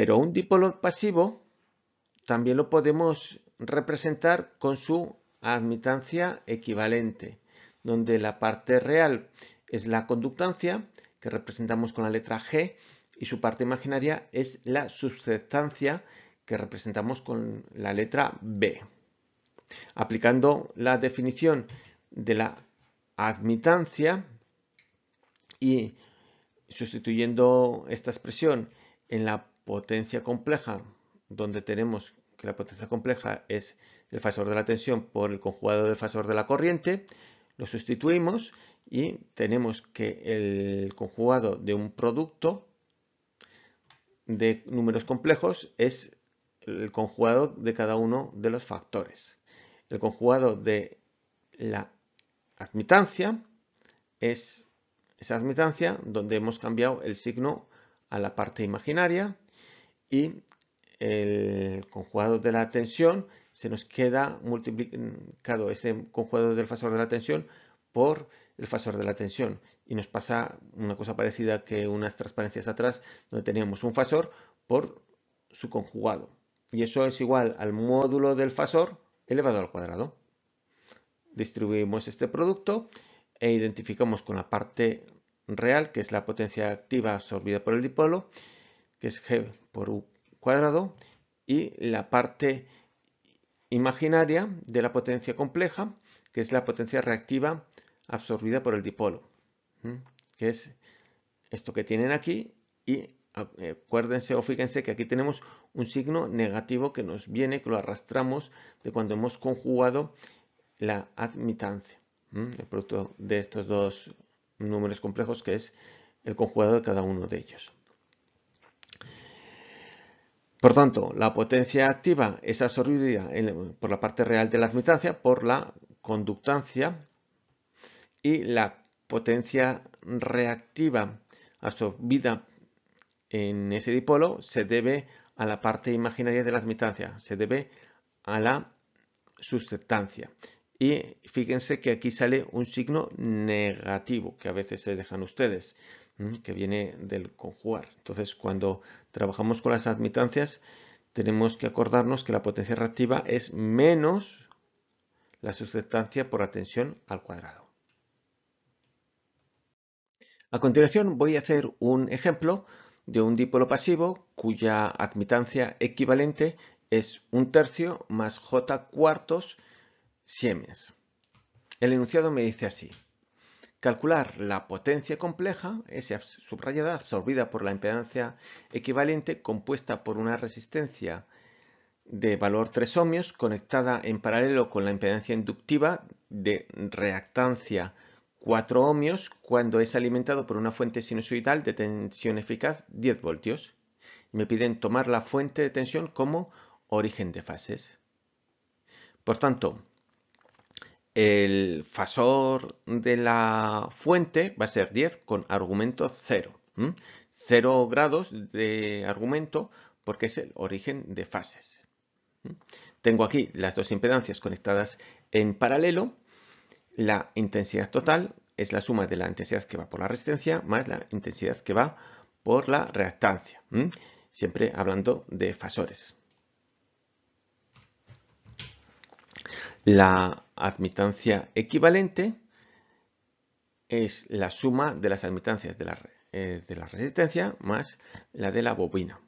Pero un dipolo pasivo también lo podemos representar con su admitancia equivalente, donde la parte real es la conductancia, que representamos con la letra G, y su parte imaginaria es la susceptancia, que representamos con la letra B. Aplicando la definición de la admitancia y sustituyendo esta expresión en la potencia compleja, donde tenemos que la potencia compleja es el fasor de la tensión por el conjugado del fasor de la corriente, lo sustituimos y tenemos que el conjugado de un producto de números complejos es el conjugado de cada uno de los factores. El conjugado de la admitancia es esa admitancia donde hemos cambiado el signo a la parte imaginaria y el conjugado de la tensión se nos queda multiplicado ese conjugado del fasor de la tensión por el fasor de la tensión y nos pasa una cosa parecida que unas transparencias atrás donde teníamos un fasor por su conjugado y eso es igual al módulo del fasor elevado al cuadrado. Distribuimos este producto e identificamos con la parte real que es la potencia activa absorbida por el dipolo que es g por u cuadrado, y la parte imaginaria de la potencia compleja, que es la potencia reactiva absorbida por el dipolo, que es esto que tienen aquí y ah, eh, acuérdense o fíjense que aquí tenemos un signo negativo que nos viene, que lo arrastramos de cuando hemos conjugado la admitancia, el producto de estos dos números complejos que es el conjugado de cada uno de ellos. Por tanto, la potencia activa es absorbida por la parte real de la admitancia por la conductancia y la potencia reactiva absorbida en ese dipolo se debe a la parte imaginaria de la admitancia, se debe a la sustancia. Y fíjense que aquí sale un signo negativo, que a veces se dejan ustedes, que viene del conjugar. Entonces, cuando trabajamos con las admitancias, tenemos que acordarnos que la potencia reactiva es menos la sustancia por atención al cuadrado. A continuación voy a hacer un ejemplo de un dipolo pasivo cuya admitancia equivalente es un tercio más j cuartos Siemens. El enunciado me dice así. Calcular la potencia compleja, S subrayada, absorbida por la impedancia equivalente compuesta por una resistencia de valor 3 ohmios conectada en paralelo con la impedancia inductiva de reactancia 4 ohmios cuando es alimentado por una fuente sinusoidal de tensión eficaz 10 voltios. Me piden tomar la fuente de tensión como origen de fases. Por tanto, el fasor de la fuente va a ser 10 con argumento 0. 0 grados de argumento porque es el origen de fases. Tengo aquí las dos impedancias conectadas en paralelo. La intensidad total es la suma de la intensidad que va por la resistencia más la intensidad que va por la reactancia. Siempre hablando de fasores. La admitancia equivalente es la suma de las admitancias eh, de la, resistencia más la de la bobina.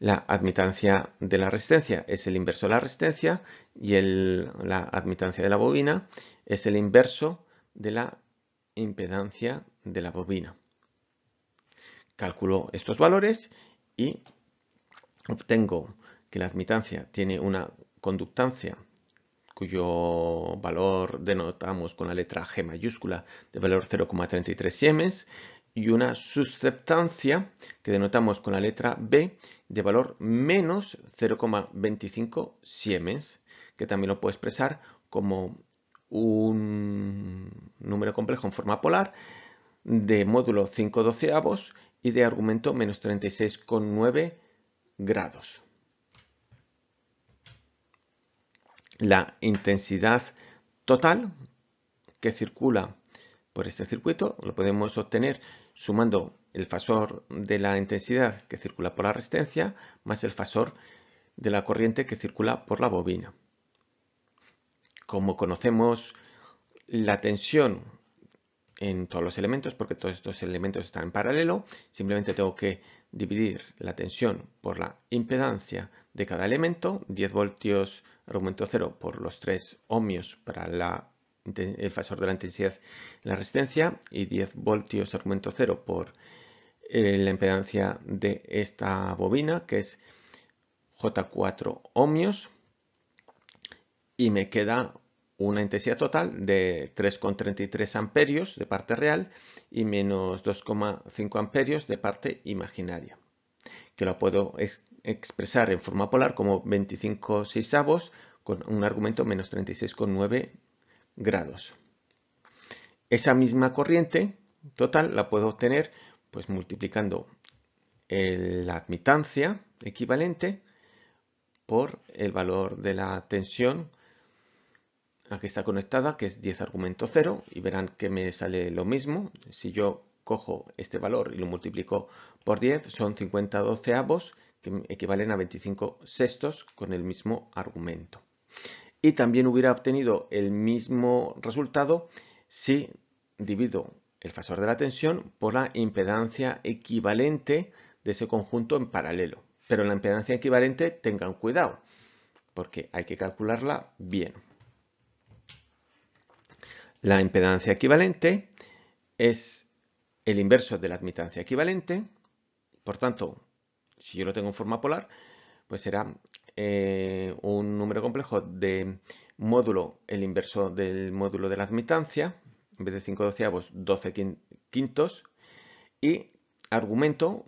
La admitancia de la resistencia es el inverso de la resistencia y la admitancia de la bobina es el inverso de la impedancia de la bobina. Calculo estos valores y obtengo que la admitancia tiene una conductancia cuyo valor denotamos con la letra G mayúscula de valor 0,33 siemens, y una susceptancia que denotamos con la letra B de valor menos 0,25 siemens, que también lo puedo expresar como un número complejo en forma polar de módulo 5 doceavos y de argumento menos 36,9 grados. la intensidad total que circula por este circuito lo podemos obtener sumando el fasor de la intensidad que circula por la resistencia más el fasor de la corriente que circula por la bobina. Como conocemos la tensión en todos los elementos porque todos estos elementos están en paralelo. Simplemente tengo que dividir la tensión por la impedancia de cada elemento. 10 voltios argumento 0 por los 3 ohmios para la, el fasor de la intensidad la resistencia y 10 voltios argumento 0 por eh, la impedancia de esta bobina que es J4 ohmios y me queda una intensidad total de 3,33 amperios de parte real y menos 2,5 amperios de parte imaginaria, que la puedo expresar en forma polar como 25 seisavos con un argumento menos 36,9 grados. Esa misma corriente total la puedo obtener pues multiplicando la admitancia equivalente por el valor de la tensión aquí está conectada, que es 10 argumento 0, y verán que me sale lo mismo. Si yo cojo este valor y lo multiplico por 10, son 50 doceavos, que equivalen a 25 sextos con el mismo argumento. Y también hubiera obtenido el mismo resultado si divido el fasor de la tensión por la impedancia equivalente de ese conjunto en paralelo. Pero la impedancia equivalente tengan cuidado, porque hay que calcularla bien. La impedancia equivalente es el inverso de la admitancia equivalente. Por tanto, si yo lo tengo en forma polar, pues será eh, un número complejo de módulo, el inverso del módulo de la admitancia, en vez de 5 doceavos, 12 quintos, y argumento,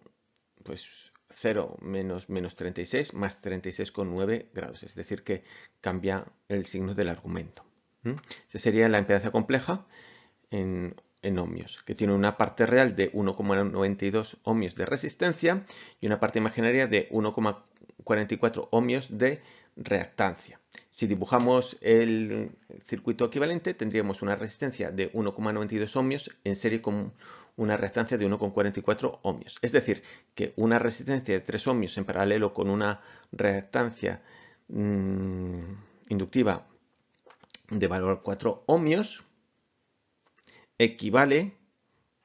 pues 0 menos menos 36 más 36,9 grados, es decir que cambia el signo del argumento. Esa sería la impedancia compleja en, ohmios, que tiene una parte real de 1,92 ohmios de resistencia y una parte imaginaria de 1,44 ohmios de reactancia. Si dibujamos el circuito equivalente, tendríamos una resistencia de 1,92 ohmios en serie con una reactancia de 1,44 ohmios. Es decir, que una resistencia de 3 ohmios en paralelo con una reactancia mm, inductiva de valor 4 ohmios equivale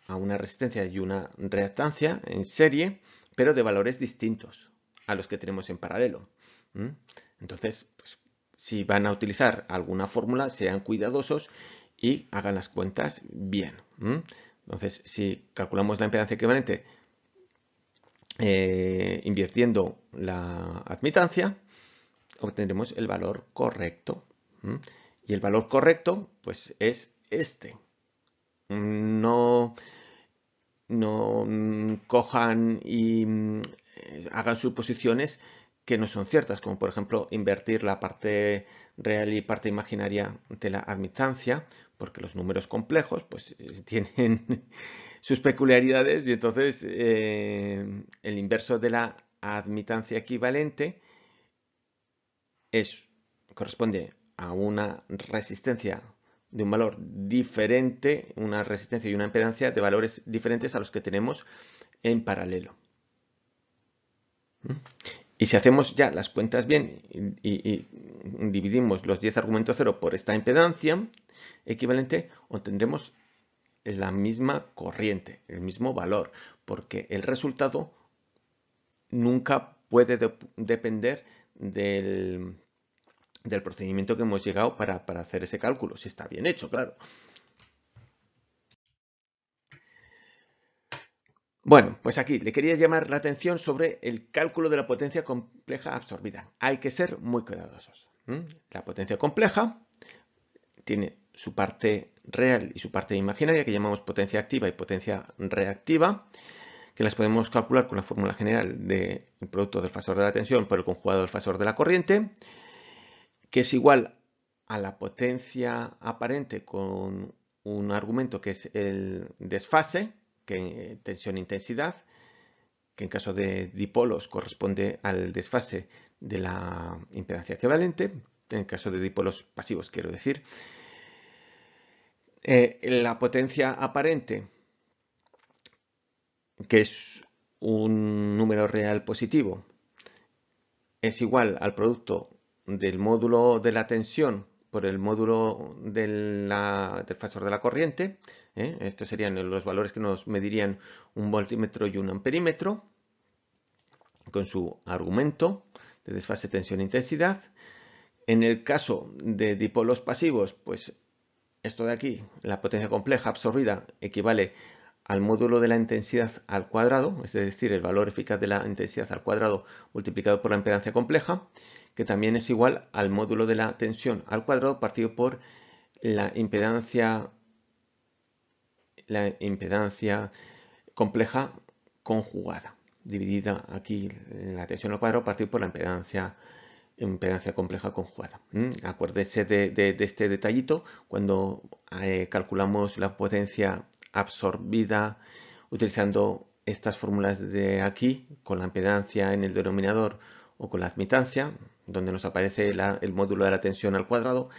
a una resistencia y una reactancia en serie, pero de valores distintos a los que tenemos en paralelo. Entonces, pues, si van a utilizar alguna fórmula, sean cuidadosos y hagan las cuentas bien. Entonces, si calculamos la impedancia equivalente eh, invirtiendo la admitancia, obtendremos el valor correcto. Y el valor correcto, pues es este. No, no mm, cojan y mm, hagan suposiciones que no son ciertas, como por ejemplo invertir la parte real y parte imaginaria de la admitancia, porque los números complejos pues eh, tienen sus peculiaridades y entonces eh, el inverso de la admitancia equivalente es, corresponde a una resistencia de un valor diferente, una resistencia y una impedancia de valores diferentes a los que tenemos en paralelo. ¿Mm? Y si hacemos ya las cuentas bien y, dividimos los 10 argumentos 0 por esta impedancia equivalente, obtendremos la misma corriente, el mismo valor, porque el resultado nunca puede depender del, del procedimiento que hemos llegado para, hacer ese cálculo, si está bien hecho, claro. Bueno, pues aquí le quería llamar la atención sobre el cálculo de la potencia compleja absorbida. Hay que ser muy cuidadosos. La potencia compleja tiene su parte real y su parte imaginaria, que llamamos potencia activa y potencia reactiva, que las podemos calcular con la fórmula general del de producto del fasor de la tensión por el conjugado del fasor de la corriente que es igual a la potencia aparente con un argumento que es el desfase, que tensión-intensidad, e que en caso de dipolos corresponde al desfase de la impedancia equivalente, en caso de dipolos pasivos quiero decir, eh, la potencia aparente, que es un número real positivo, es igual al producto del módulo de la tensión por el módulo del factor de la corriente. ¿eh? Estos serían los valores que nos medirían un voltímetro y un amperímetro con su argumento de desfase tensión-intensidad. En el caso de dipolos pasivos, pues esto de aquí, la potencia compleja absorbida equivale al módulo de la intensidad al cuadrado, es decir, el valor eficaz de la intensidad al cuadrado multiplicado por la impedancia compleja que también es igual al módulo de la tensión al cuadrado partido por la impedancia, la impedancia compleja conjugada, dividida aquí la tensión al cuadrado partido por la impedancia impedancia compleja conjugada. Acuérdese de, este detallito cuando eh, calculamos la potencia absorbida utilizando estas fórmulas de aquí, con la impedancia en el denominador o con la admitancia, donde nos aparece el módulo de la tensión al cuadrado,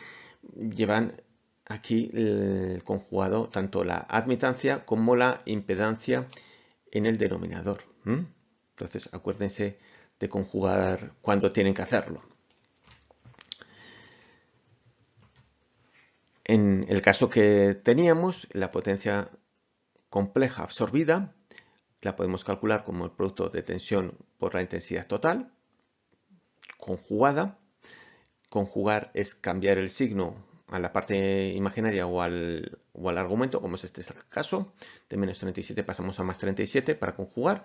llevan aquí el conjugado tanto la admitancia como la impedancia en el denominador. Entonces acuérdense de conjugar cuando tienen que hacerlo. En el caso que teníamos, la potencia compleja absorbida la podemos calcular como el producto de tensión por la intensidad total conjugada. Conjugar es cambiar el signo a la parte imaginaria o al, argumento, como es este caso. De menos 37 pasamos a más 37 para conjugar.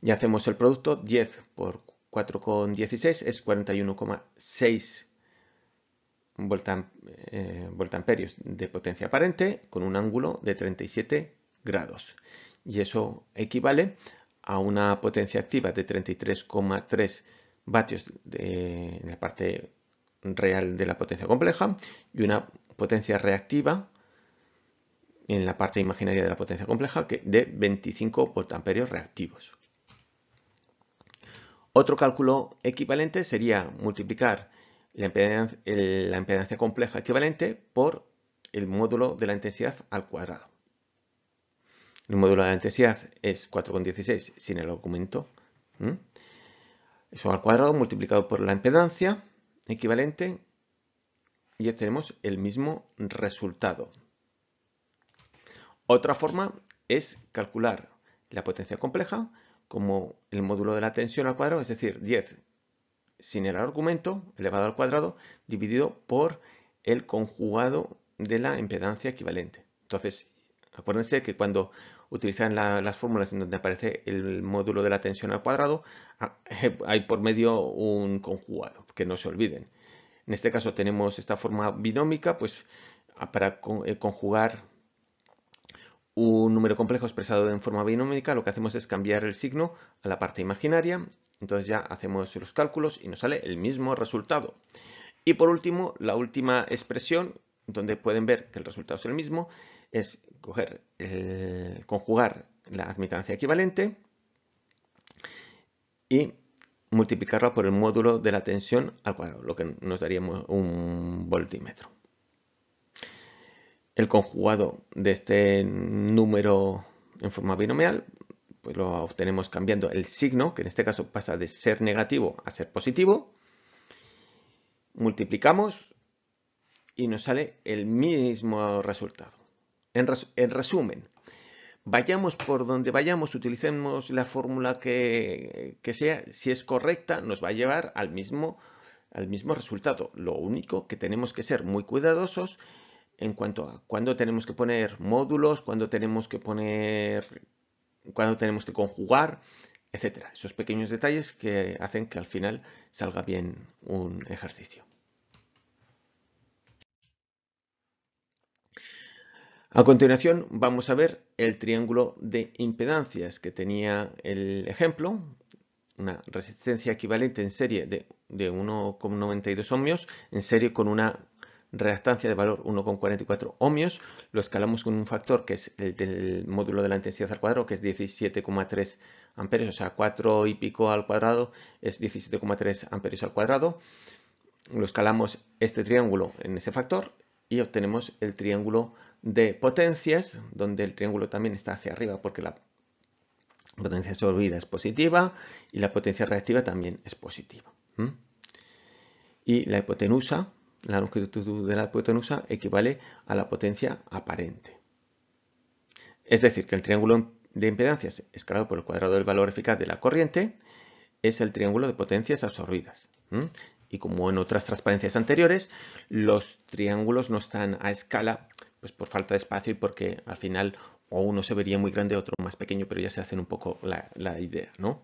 Y hacemos el producto 10 por 4,16 es 41,6 volta, eh, de potencia aparente con un ángulo de 37 grados. Y eso equivale a una potencia activa de 33,3 vatios de, en la parte real de la potencia compleja y una potencia reactiva en la parte imaginaria de la potencia compleja que de 25 voltamperios reactivos. Otro cálculo equivalente sería multiplicar la impedancia, compleja equivalente por el módulo de la intensidad al cuadrado. El módulo de la intensidad es 4,16 sin el documento eso al cuadrado multiplicado por la impedancia equivalente y ya tenemos el mismo resultado. Otra forma es calcular la potencia compleja como el módulo de la tensión al cuadrado, es decir, 10 sin el argumento elevado al cuadrado dividido por el conjugado de la impedancia equivalente. Entonces, Acuérdense que cuando utilizan las fórmulas en donde aparece el módulo de la tensión al cuadrado, ah, hay por medio un conjugado, que no se olviden. En este caso tenemos esta forma binómica, pues ah, para eh, conjugar un número complejo expresado en forma binómica, lo que hacemos es cambiar el signo a la parte imaginaria, entonces ya hacemos los cálculos y nos sale el mismo resultado. Y por último, la última expresión, donde pueden ver que el resultado es el mismo, es coger, eh, conjugar la admitancia equivalente y multiplicarla por el módulo de la tensión al cuadrado, lo que nos daría un voltímetro. El conjugado de este número en forma binomial pues lo obtenemos cambiando el signo, que en este caso pasa de ser negativo a ser positivo. Multiplicamos y nos sale el mismo resultado. En, resumen, vayamos por donde vayamos, utilicemos la fórmula que, sea, si es correcta, nos va a llevar al mismo, al mismo resultado. Lo único que tenemos que ser muy cuidadosos en cuanto a cuándo tenemos que poner módulos, cuándo tenemos que poner, cuándo tenemos que conjugar, etcétera. Esos pequeños detalles que hacen que al final salga bien un ejercicio. A continuación vamos a ver el triángulo de impedancias que tenía el ejemplo, una resistencia equivalente en serie de, 1,92 ohmios, en serie con una reactancia de valor 1,44 ohmios, lo escalamos con un factor que es el del módulo de la intensidad al cuadrado, que es 17,3 amperios, o sea, 4 y pico al cuadrado es 17,3 amperios al cuadrado. Lo escalamos este triángulo en ese factor y obtenemos el triángulo de potencias, donde el triángulo también está hacia arriba porque la potencia absorbida es positiva y la potencia reactiva también es positiva. Y la hipotenusa, la longitud de la hipotenusa equivale a la potencia aparente. Es decir, que el triángulo de impedancias escalado por el cuadrado del valor eficaz de la corriente es el triángulo de potencias absorbidas. Y como en otras transparencias anteriores, los triángulos no están a escala, pues por falta de espacio y porque al final o uno se vería muy grande, otro más pequeño, pero ya se hacen un poco la, la idea, ¿no?